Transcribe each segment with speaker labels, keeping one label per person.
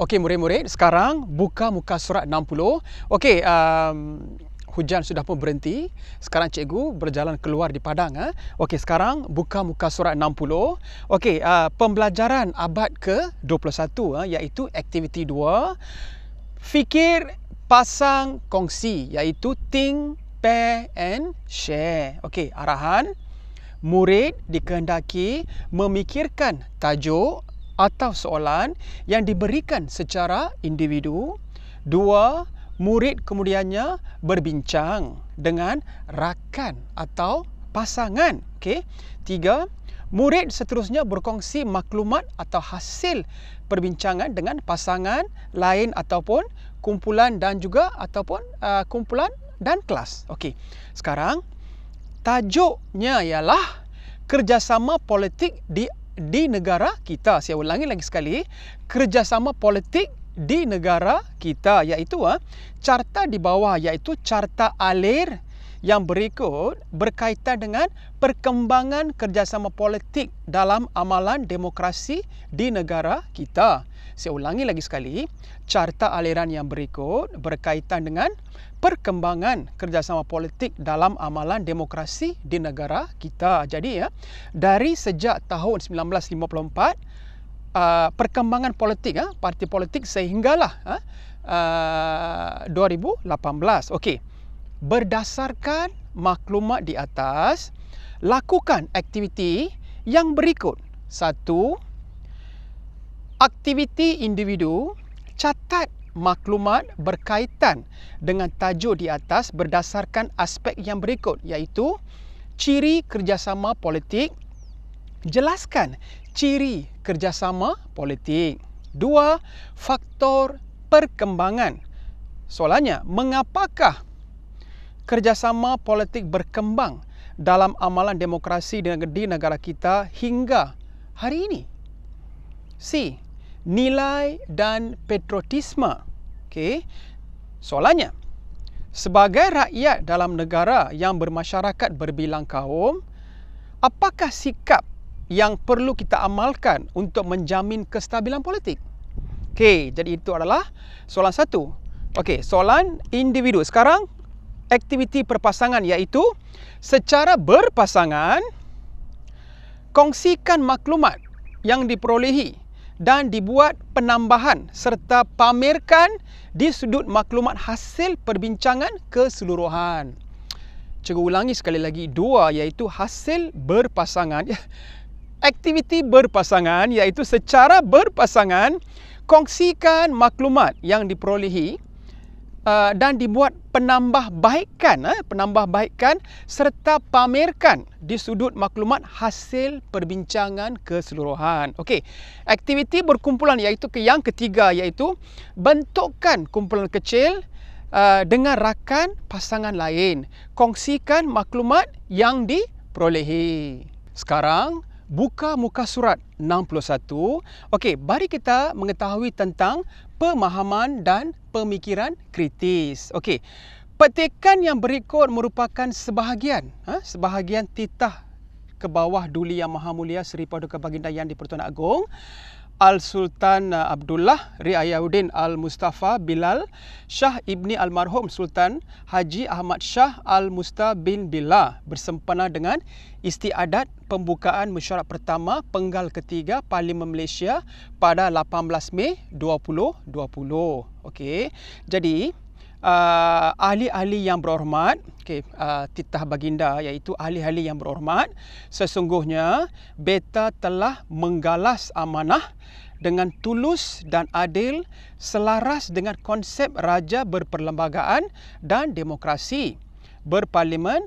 Speaker 1: Okey murid-murid, sekarang buka muka surat 60. Okey, um, hujan sudah pun berhenti. Sekarang cikgu berjalan keluar di padang. Eh. Okey, sekarang buka muka surat 60. Okey, uh, pembelajaran abad ke-21 eh, iaitu aktiviti 2. Fikir pasang kongsi iaitu think, pair and share. Okey, arahan. Murid dikehendaki memikirkan tajuk atau soalan yang diberikan secara individu. Dua, murid kemudiannya berbincang dengan rakan atau pasangan. Okay. Tiga, murid seterusnya berkongsi maklumat atau hasil perbincangan dengan pasangan lain ataupun kumpulan dan juga ataupun uh, kumpulan dan kelas. Okey. Sekarang tajuknya ialah kerjasama politik di di negara kita. Saya ulangi lagi sekali, kerjasama politik di negara kita iaitu ha, carta di bawah iaitu carta alir yang berikut berkaitan dengan perkembangan kerjasama politik dalam amalan demokrasi di negara kita. Saya ulangi lagi sekali, carta aliran yang berikut berkaitan dengan perkembangan kerjasama politik dalam amalan demokrasi di negara kita. Jadi ya, dari sejak tahun 1954 Uh, perkembangan politik ha, parti politik sehinggalah ha, uh, 2018 okey berdasarkan maklumat di atas lakukan aktiviti yang berikut satu aktiviti individu catat maklumat berkaitan dengan tajuk di atas berdasarkan aspek yang berikut iaitu ciri kerjasama politik jelaskan ciri kerjasama politik dua faktor perkembangan soalannya mengapakah kerjasama politik berkembang dalam amalan demokrasi di negara kita hingga hari ini C nilai dan patriotisme. Okey. Soalannya, sebagai rakyat dalam negara yang bermasyarakat berbilang kaum, apakah sikap yang perlu kita amalkan untuk menjamin kestabilan politik? Okey, jadi itu adalah soalan satu. Okey, soalan individu. Sekarang, aktiviti perpasangan iaitu secara berpasangan, kongsikan maklumat yang diperolehi dan dibuat penambahan serta pamerkan di sudut maklumat hasil perbincangan keseluruhan. Cikgu ulangi sekali lagi dua iaitu hasil berpasangan. Aktiviti berpasangan iaitu secara berpasangan kongsikan maklumat yang diperolehi Uh, dan dibuat penambahbaikan eh, penambahbaikan serta pamerkan di sudut maklumat hasil perbincangan keseluruhan. Okey, aktiviti berkumpulan iaitu ke yang ketiga iaitu bentukkan kumpulan kecil uh, dengan rakan pasangan lain. Kongsikan maklumat yang diperolehi. Sekarang buka muka surat 61. Okey, mari kita mengetahui tentang pemahaman dan pemikiran kritis. Okey. Petikan yang berikut merupakan sebahagian, ha? sebahagian titah ke bawah Duli Yang Maha Mulia Seri Paduka Baginda Yang di-Pertuan Agong. Al-Sultan Abdullah Riayauddin Al-Mustafa Bilal Shah Ibni Almarhum Sultan Haji Ahmad Shah Al-Musta bin Bila bersempena dengan istiadat pembukaan mesyuarat pertama penggal ketiga Parlimen Malaysia pada 18 Mei 2020. Okey. Jadi, uh, ahli-ahli yang berhormat, okay, uh, ah, titah baginda iaitu ahli-ahli yang berhormat, sesungguhnya beta telah menggalas amanah dengan tulus dan adil selaras dengan konsep raja berperlembagaan dan demokrasi berparlimen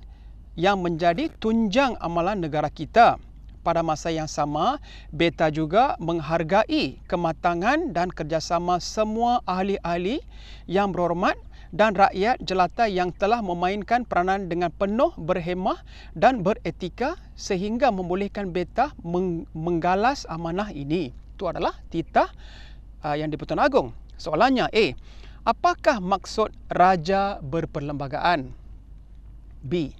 Speaker 1: yang menjadi tunjang amalan negara kita. Pada masa yang sama, Beta juga menghargai kematangan dan kerjasama semua ahli-ahli yang berhormat dan rakyat jelata yang telah memainkan peranan dengan penuh berhemah dan beretika sehingga membolehkan beta menggalas amanah ini. Itu adalah titah uh, yang di-Pertuan Agong. Soalannya, A. Apakah maksud raja berperlembagaan? B.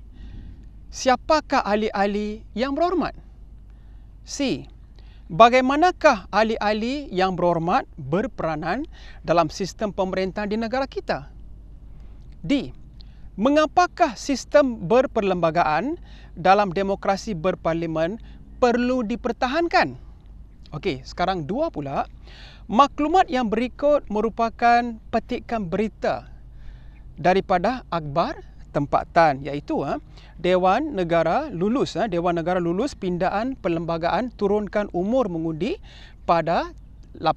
Speaker 1: Siapakah ahli-ahli yang berhormat? C. Bagaimanakah ahli-ahli yang berhormat berperanan dalam sistem pemerintahan di negara kita? D. Mengapakah sistem berperlembagaan dalam demokrasi berparlimen perlu dipertahankan? Okey, sekarang dua pula. Maklumat yang berikut merupakan petikan berita daripada akhbar tempatan iaitu ha, Dewan Negara lulus ha, Dewan Negara lulus pindaan perlembagaan turunkan umur mengundi pada 18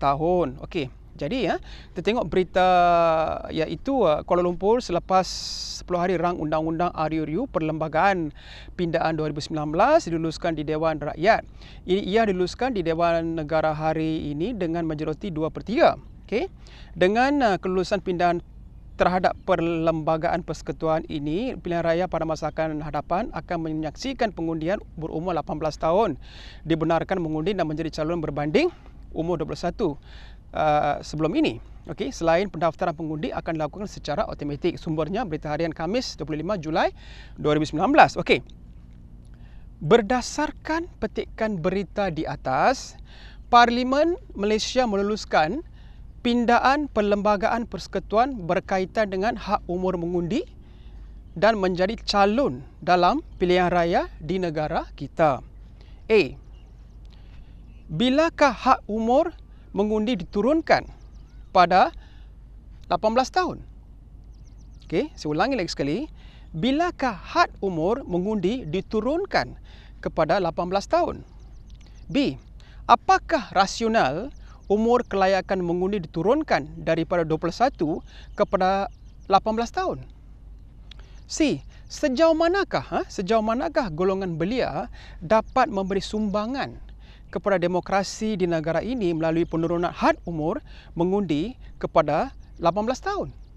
Speaker 1: tahun. Okey. Jadi ya, kita tengok berita iaitu uh, Kuala Lumpur selepas 10 hari rang undang-undang RUU Perlembagaan Pindaan 2019 diluluskan di Dewan Rakyat. Ini ia diluluskan di Dewan Negara hari ini dengan majoriti 2 per 3. Okay. Dengan uh, kelulusan pindaan terhadap perlembagaan persekutuan ini, pilihan raya pada masa akan hadapan akan menyaksikan pengundian berumur 18 tahun dibenarkan mengundi dan menjadi calon berbanding umur 21. Uh, sebelum ini. Okey, selain pendaftaran pengundi akan dilakukan secara automatik. Sumbernya Berita Harian Khamis 25 Julai 2019. Okey. Berdasarkan petikan berita di atas, Parlimen Malaysia meluluskan pindaan perlembagaan persekutuan berkaitan dengan hak umur mengundi dan menjadi calon dalam pilihan raya di negara kita. A. Bilakah hak umur mengundi diturunkan pada 18 tahun. Okey, saya ulangi lagi sekali. Bilakah had umur mengundi diturunkan kepada 18 tahun? B. Apakah rasional umur kelayakan mengundi diturunkan daripada 21 kepada 18 tahun? C. Sejauh manakah ha? sejauh manakah golongan belia dapat memberi sumbangan kepada demokrasi di negara ini melalui penurunan had umur mengundi kepada 18 tahun.